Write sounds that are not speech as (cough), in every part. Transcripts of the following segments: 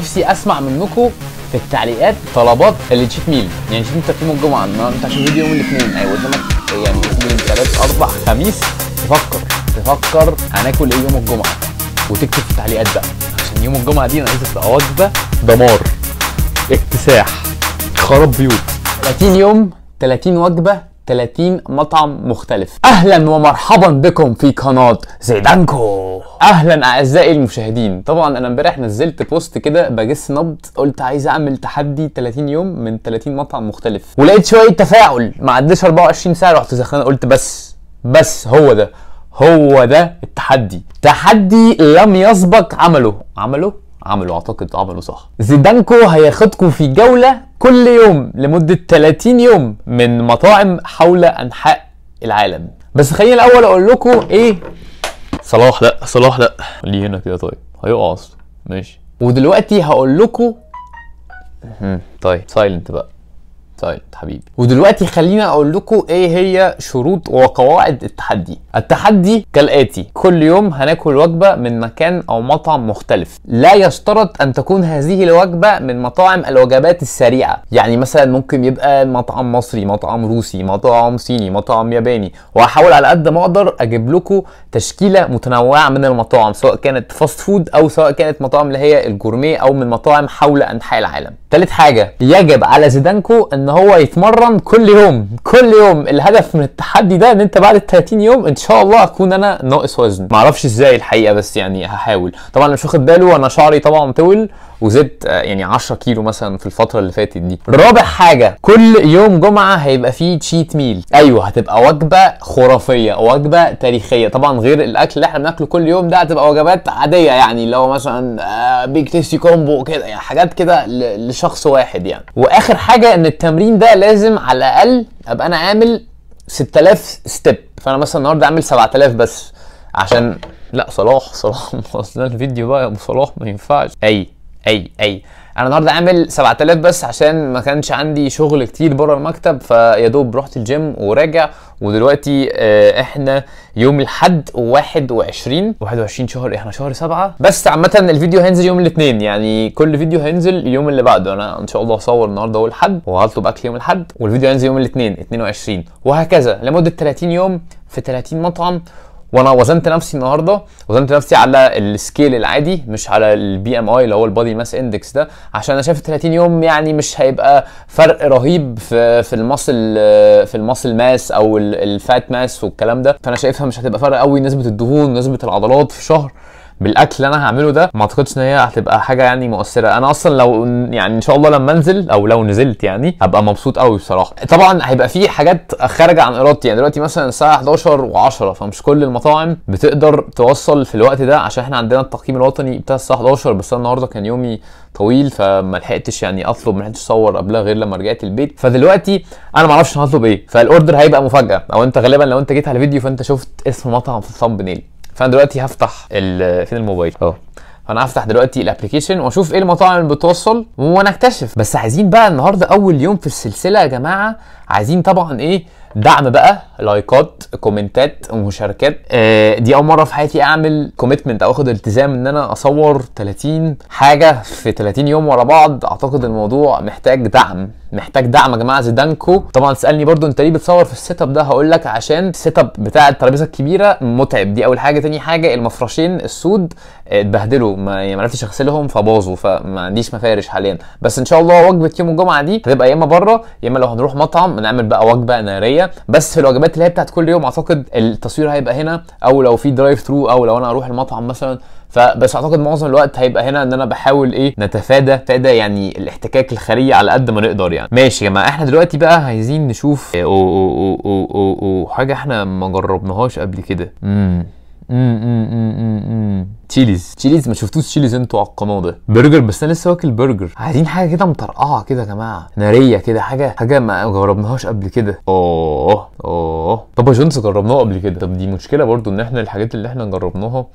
نفسي اسمع منكم في التعليقات طلبات اللي تشيت ميل يعني تشيت يوم الجمعه انت عشان فيديو يوم الاثنين ايوه قدامك يعني اثنين ثلاث اربع خميس تفكر تفكر هناكل ايه يوم الجمعه وتكتب في التعليقات بقى عشان يوم الجمعه دي انا عايز تبقى وجبه دمار اكتساح خراب بيوت 30 يوم 30 وجبه 30 مطعم مختلف اهلا ومرحبا بكم في قناه زيدانكو اهلا اعزائي المشاهدين طبعا انا امبارح نزلت بوست كده بجس نبض قلت عايز اعمل تحدي 30 يوم من 30 مطعم مختلف ولقيت شويه تفاعل ما عداش 24 ساعه رحت زخنان قلت بس بس هو ده هو ده التحدي تحدي لم يسبق عمله عمله عملوا اعتقد عملوا صح زيدانكو هياخدكم في جولة كل يوم لمدة 30 يوم من مطاعم حول انحاء العالم بس خليني الاول اقول لكم ايه صلاح لا صلاح لا ليه هنا كده طيب هيقع اصلا ماشي ودلوقتي هقول لكم طيب سايلنت بقى طيب حبيبي ودلوقتي خلينا اقول لكم ايه هي شروط وقواعد التحدي التحدي كالاتي كل يوم هناكل وجبه من مكان او مطعم مختلف لا يشترط ان تكون هذه الوجبه من مطاعم الوجبات السريعه يعني مثلا ممكن يبقى مطعم مصري مطعم روسي مطعم صيني مطعم ياباني وهحاول على قد ما اقدر اجيب لكم تشكيله متنوعه من المطاعم سواء كانت فاست فود او سواء كانت مطاعم اللي هي الجورميه او من مطاعم حول انحاء العالم تالت حاجه يجب على زيدانكو ان هو يتمرن كل يوم كل يوم الهدف من التحدي ده ان انت بعد ال 30 يوم ان شاء الله هكون انا ناقص وزن معرفش ازاي الحقيقه بس يعني هحاول طبعا اللي مش واخد باله انا شعري طبعا طول وزدت آه، يعني 10 كيلو مثلا في الفتره اللي فاتت دي رابع حاجه كل يوم جمعه هيبقى فيه تشيت ميل ايوه هتبقى وجبه خرافيه وجبه تاريخيه طبعا غير الاكل اللي احنا بناكله كل يوم ده هتبقى وجبات عاديه يعني اللي هو مثلا بيج تيستي كومبو كده يعني حاجات كده لشخص واحد يعني واخر حاجه ان التمرين ده لازم على الاقل ابقى انا عامل 6000 ستيب فانا مثلا النهارده عامل 7000 بس عشان لا صلاح صلاح (laughs) ما الفيديو بقى يا ابو صلاح ما ينفعش اي اي اي انا النهارده عامل 7000 بس عشان ما كانش عندي شغل كتير بره المكتب فيا دوب رحت الجيم وراجع ودلوقتي آه، احنا يوم الاحد 21 21 شهر احنا شهر 7 بس عامه الفيديو هينزل يوم الاثنين يعني كل فيديو هينزل اليوم اللي بعده انا ان شاء الله هصور النهارده هو الاحد وهطلب اكل يوم الاحد والفيديو هينزل يوم الاثنين 22 وهكذا لمده 30 يوم في 30 مطعم وانا وزنت نفسي النهارده وزنت نفسي على السكيل العادي مش على البي ام اي اللي هو البادي ماس اندكس ده عشان انا شايف 30 يوم يعني مش هيبقى فرق رهيب في في المصل في المصل ماس او الفات ماس والكلام ده فانا شايفها مش هتبقى فرق قوي نسبه الدهون نسبه العضلات في شهر بالاكل اللي انا هعمله ده ما اعتقدش ان هي هتبقى حاجه يعني مؤثره انا اصلا لو يعني ان شاء الله لما انزل او لو نزلت يعني هبقى مبسوط قوي بصراحه طبعا هيبقى في حاجات خارجه عن ارادتي يعني دلوقتي مثلا الساعه 11 و10 فمش كل المطاعم بتقدر توصل في الوقت ده عشان احنا عندنا التقييم الوطني بتاع الساعه 11 بس انا النهارده كان يومي طويل فما لحقتش يعني اطلب ما لحقتش اصور قبلها غير لما رجعت البيت فدلوقتي انا ما اعرفش هطلب ايه فالاوردر هيبقى مفاجاه او انت غالبا لو انت جيت على فيديو فانت شفت اسم مطعم في الثامب فانا دلوقتي هفتح ال... فين الموبايل اهو فانا هفتح دلوقتي الابلكيشن واشوف ايه المطاعم اللي بتوصل وانا اكتشف بس عايزين بقى النهارده اول يوم في السلسله يا جماعه عايزين طبعا ايه دعم بقى لايكات كومنتات ومشاركات آه دي اول مره في حياتي اعمل كوميتمنت او اخد التزام ان انا اصور 30 حاجه في 30 يوم ورا بعض اعتقد الموضوع محتاج دعم محتاج دعم يا جماعه زيدانكو طبعا تسالني برده انت ليه بتصور في السيت اب ده هقول لك عشان السيت اب بتاع الترابيزه الكبيره متعب دي اول حاجه تاني حاجه المفرشين السود اتبهدلوا ما يعني عرفتش اغسلهم فباظوا فما عنديش مفارش حاليا بس ان شاء الله وجبه يوم الجمعه دي هتبقى يا اما بره يا اما لو هنروح مطعم نعمل بقى وجبه ناريه بس في الوجبات اللي هي بتاعت كل يوم اعتقد التصوير هيبقى هنا او لو في درايف ثرو او لو انا اروح المطعم مثلا فبس اعتقد معظم الوقت هيبقى هنا ان انا بحاول ايه نتفادى تفادى يعني الاحتكاك الخارجي على قد ما نقدر يعني ماشي يا جماعه احنا دلوقتي بقى عايزين نشوف إيه، او او او او او حاجه احنا ما جربناهاش قبل كده امم تشيليز تشيليز ما شفتوش تشيليز انتوا على القناه ده برجر بس انا لسه واكل برجر عايزين حاجه كده مطرقعه كده يا جماعه ناريه كده حاجه حاجه ما جربناهاش قبل كده اوه اوه بابا جونز جربناه قبل كده طب دي مشكله برضو ان احنا الحاجات اللي احنا جربناها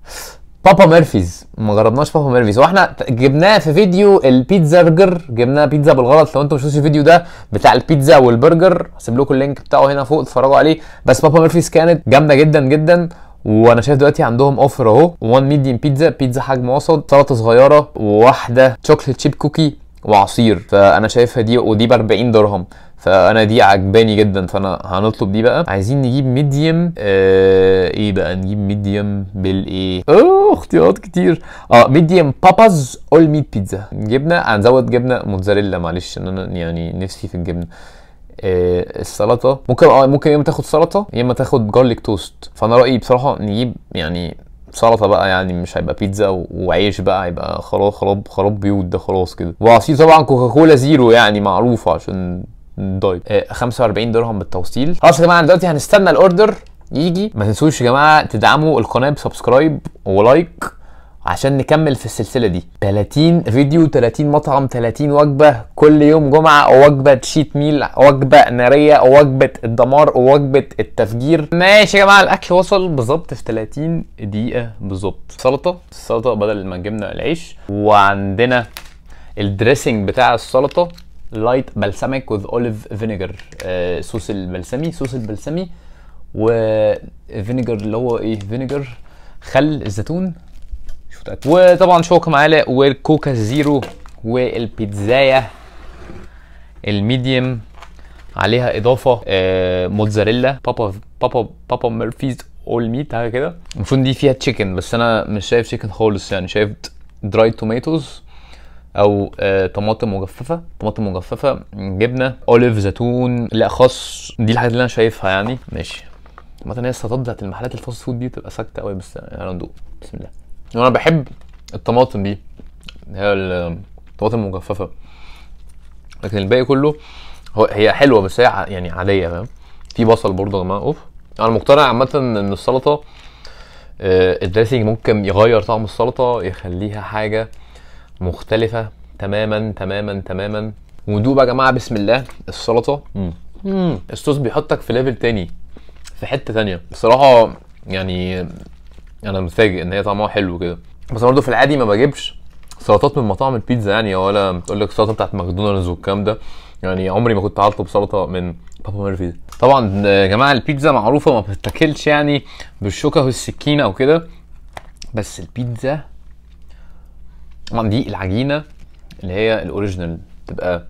بابا ميرفيز ما جربناش بابا ميرفيز هو احنا جبناه في فيديو البيتزا برجر جبناه بيتزا بالغلط لو انتم مش الفيديو ده بتاع البيتزا والبرجر هسيب لكم اللينك بتاعه هنا فوق اتفرجوا عليه بس بابا ميرفيز كانت جامده جدا جدا وانا شايف دلوقتي عندهم اوفر اهو 1 ميديم بيتزا بيتزا حجم وسط سلطه صغيره وواحده شوكليت شيب كوكي وعصير فانا شايفها دي ودي ب 40 درهم فانا دي عجباني جدا فانا هنطلب دي بقى عايزين نجيب ميديم آه ايه بقى نجيب ميديم بالايه اه اختيارات كتير اه ميديم باباز اول ميت بيتزا جبنه هنزود جبنه موتزاريلا معلش ان انا يعني نفسي في الجبنه آه السلطه ممكن اه ممكن يا اما تاخد سلطه يا اما تاخد جارليك توست فانا رايي بصراحه نجيب يعني سلطه بقى يعني مش هيبقى بيتزا وعيش بقى هيبقى خلاص خراب خراب بيوت ده خلاص كده وعصير طبعا كوكاكولا زيرو يعني معروفه عشان دايت 45 آه، درهم بالتوصيل خلاص يا جماعه دلوقتي هنستنى الاوردر يجي ما تنسوش يا جماعه تدعموا القناه بسبسكرايب ولايك عشان نكمل في السلسله دي 30 فيديو 30 مطعم 30 وجبه كل يوم جمعه وجبه تشيت ميل وجبه ناريه وجبه الدمار وجبه التفجير ماشي يا جماعه الاكل وصل بالظبط في 30 دقيقه بالظبط سلطه السلطه بدل ما جبنا العيش وعندنا الدريسنج بتاع السلطه لايت بلسمك وذ اوليف فينيجر صوص البلسمي صوص البلسمي وفينيجر اللي هو ايه فينيجر خل الزيتون فوتات وطبعا شوك معالق والكوكا زيرو والبيتزايا الميديم عليها اضافه آه موتزاريلا بابا بابا بابا ميرفيز اول ميت حاجه كده المفروض دي فيها تشيكن بس انا مش شايف تشيكن خالص يعني شايف دراي توميتوز او آه طماطم مجففه طماطم مجففه جبنه اوليف زيتون لا خس دي الحاجات اللي انا شايفها يعني ماشي مثلا هي السلطات بتاعت المحلات الفاست فود دي بتبقى ساكته قوي بس يعني هندوق بسم الله وانا بحب الطماطم دي هي الطماطم المجففه لكن الباقي كله هو هي حلوه بس هي يعني عاديه فاهم في بصل برضه يا جماعه اوف انا مقتنع عامه ان السلطه آه، الدريسنج ممكن يغير طعم السلطه يخليها حاجه مختلفه تماما تماما تماما وندوق بقى يا جماعه بسم الله السلطه امم الصوص بيحطك في ليفل تاني في حته تانيه بصراحه يعني انا متفاجئ ان هي طعمها حلو كده بس برضه في العادي ما بجيبش سلطات من مطاعم البيتزا يعني ولا بتقول لك السلطه بتاعت ماكدونالدز والكلام ده يعني عمري ما كنت هطلب سلطه من بابا ميرفيز طبعا آه، يا جماعه البيتزا معروفه ما بتتاكلش يعني بالشوكه والسكينه او كده بس البيتزا طبعا دي العجينه اللي هي الاوريجينال بتبقى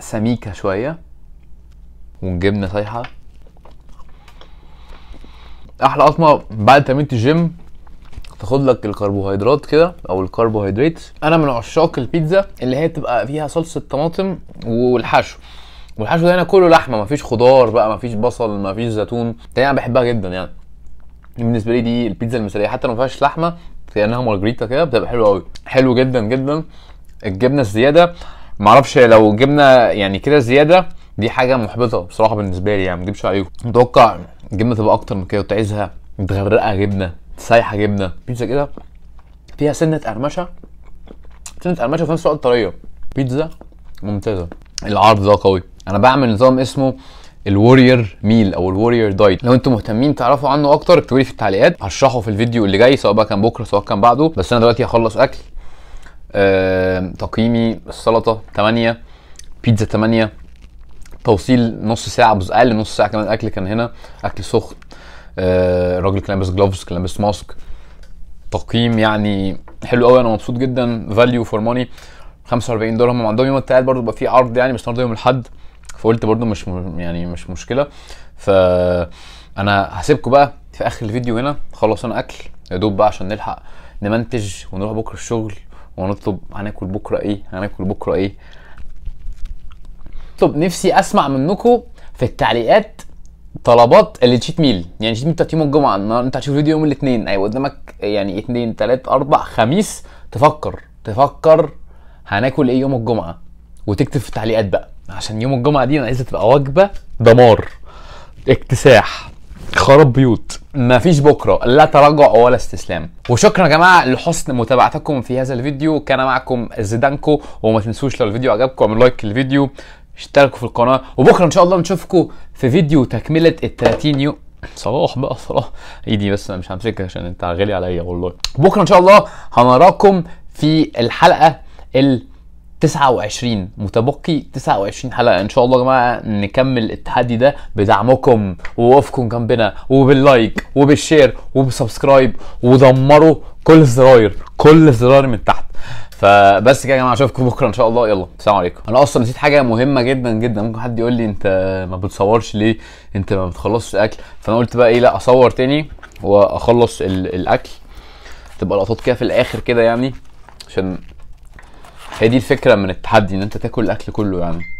سميكه شويه والجبنه سايحه احلى قطمه بعد تمرين الجيم تاخد لك الكربوهيدرات كده او الكربوهيدرات انا من عشاق البيتزا اللي هي بتبقى فيها صلصه طماطم والحشو والحشو ده هنا كله لحمه مفيش خضار بقى مفيش بصل مفيش زيتون يعني انا بحبها جدا يعني بالنسبه لي دي البيتزا المثاليه حتى لو ما فيهاش لحمه كانها مارجريتا كده بتبقى حلوه قوي حلو جدا جدا الجبنه الزياده معرفش لو جبنه يعني كده زياده دي حاجه محبطه بصراحه بالنسبه لي يعني ما عليكم متوقع الجبنه تبقى اكتر من كده وتعيزها متغرقه جبنه سايحه جبنه بيتزا كده فيها سنه قرمشه سنه قرمشه وفي نفس الوقت طريه بيتزا ممتازه العرض ده قوي انا بعمل نظام اسمه الورير ميل او الورير دايت لو انتم مهتمين تعرفوا عنه اكتر اكتبوا لي في التعليقات هشرحه في الفيديو اللي جاي سواء بقى كان بكره سواء كان بعده بس انا دلوقتي هخلص اكل أه... تقييمي السلطه 8 بيتزا 8 توصيل نص ساعه بس اقل نص ساعه كمان الاكل كان هنا اكل سخن آه الراجل كان لابس جلوفز كان لابس ماسك تقييم يعني حلو قوي انا مبسوط جدا فاليو فور ماني 45 دولار هم عندهم يوم التلات برضه بيبقى في عرض يعني بس النهارده يوم الاحد فقلت برضه مش م... يعني مش مشكله ف انا هسيبكم بقى في اخر الفيديو هنا خلص انا اكل يا دوب بقى عشان نلحق نمنتج ونروح بكره الشغل ونطلب هناكل بكره ايه هناكل بكره ايه اطلب نفسي اسمع منكم في التعليقات طلبات التشيت ميل يعني التشيت ميل بتاعت يوم الجمعه النهارده انت هتشوف فيديو يوم الاثنين ايوه قدامك يعني اثنين ثلاث اربع خميس تفكر تفكر هناكل ايه يوم الجمعه وتكتب في التعليقات بقى عشان يوم الجمعه دي انا عايزها تبقى وجبه دمار اكتساح خراب بيوت مفيش بكرة لا تراجع ولا استسلام وشكرا يا جماعة لحسن متابعتكم في هذا الفيديو كان معكم زيدانكو وما تنسوش لو الفيديو عجبكم اعملوا لايك للفيديو اشتركوا في القناه وبكره ان شاء الله نشوفكم في فيديو تكمله ال 30 يوم صلاح بقى صلاح ايدي بس انا مش همسكها عشان انت غالي عليا والله بكره ان شاء الله هنراكم في الحلقه ال 29 متبقي 29 حلقه ان شاء الله يا جماعه نكمل التحدي ده بدعمكم ووقفكم جنبنا وباللايك وبالشير وبسبسكرايب ودمروا كل الزراير كل الزراير من تحت فبس كده يا جماعه اشوفكم بكره ان شاء الله يلا السلام عليكم انا اصلا نسيت حاجه مهمه جدا جدا ممكن حد يقول لي انت ما بتصورش ليه انت ما بتخلصش اكل فانا قلت بقى ايه لا اصور تاني واخلص الاكل تبقى لقطات كده في الاخر كده يعني عشان هي دي الفكره من التحدي ان انت تاكل الاكل كله يعني